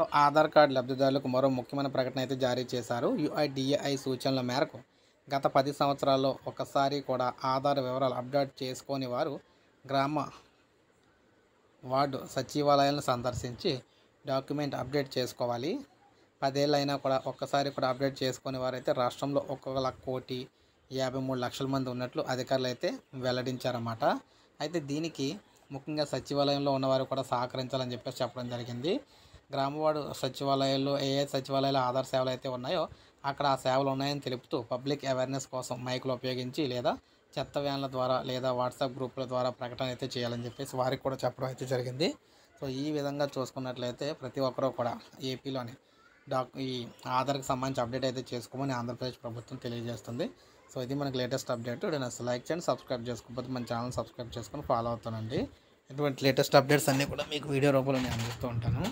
so Aadhaar card లబ్ధిదారులకు మరో ముఖ్యమైన ప్రకటన అయితే జారీ చేశారు యుఐడిఏఐ సూచనల మేరకు గత పది సంవత్సరాల్లో ఒకసారి కూడా ఆధార్ వివరాలు అప్డేట్ చేసుకొని వారు గ్రామ వార్డు సచివాలయాలను సందర్శించి డాక్యుమెంట్ అప్డేట్ చేసుకోవాలి పదేళ్ళైనా కూడా ఒక్కసారి కూడా అప్డేట్ చేసుకునే వారైతే రాష్ట్రంలో ఒక్కొక్క కోటి యాభై మూడు లక్షల మంది ఉన్నట్లు అధికారులు అయితే వెల్లడించారన్నమాట అయితే దీనికి ముఖ్యంగా సచివాలయంలో ఉన్నవారు కూడా సహకరించాలని చెప్పేసి చెప్పడం జరిగింది గ్రామవాడు సచివాలయాల్లో ఏ ఏ సచివాలయాల ఆధార్ సేవలు అయితే ఉన్నాయో అక్కడ ఆ సేవలు ఉన్నాయని తెలుపుతూ పబ్లిక్ అవేర్నెస్ కోసం మైకులు ఉపయోగించి లేదా చెత్త వ్యాన్ల ద్వారా లేదా వాట్సాప్ గ్రూపుల ద్వారా ప్రకటన అయితే చేయాలని చెప్పేసి వారికి కూడా చెప్పడం అయితే జరిగింది సో ఈ విధంగా చూసుకున్నట్లయితే ప్రతి ఒక్కరూ కూడా ఏపీలోని డాక్ ఈ ఆధార్కి సంబంధించి అప్డేట్ అయితే చేసుకోమని ఆంధ్రప్రదేశ్ ప్రభుత్వం తెలియజేస్తుంది సో ఇది మనకి లేటెస్ట్ అప్డేట్ నేను లైక్ చేయండి సబ్స్క్రైబ్ చేసుకోకపోతే మన ఛానల్ సబ్స్క్రైబ్ చేసుకొని ఫాలో అవుతానండి ఇటువంటి లేటెస్ట్ అప్డేట్స్ అన్నీ కూడా మీకు వీడియో రూపంలో నేను అందిస్తూ ఉంటాను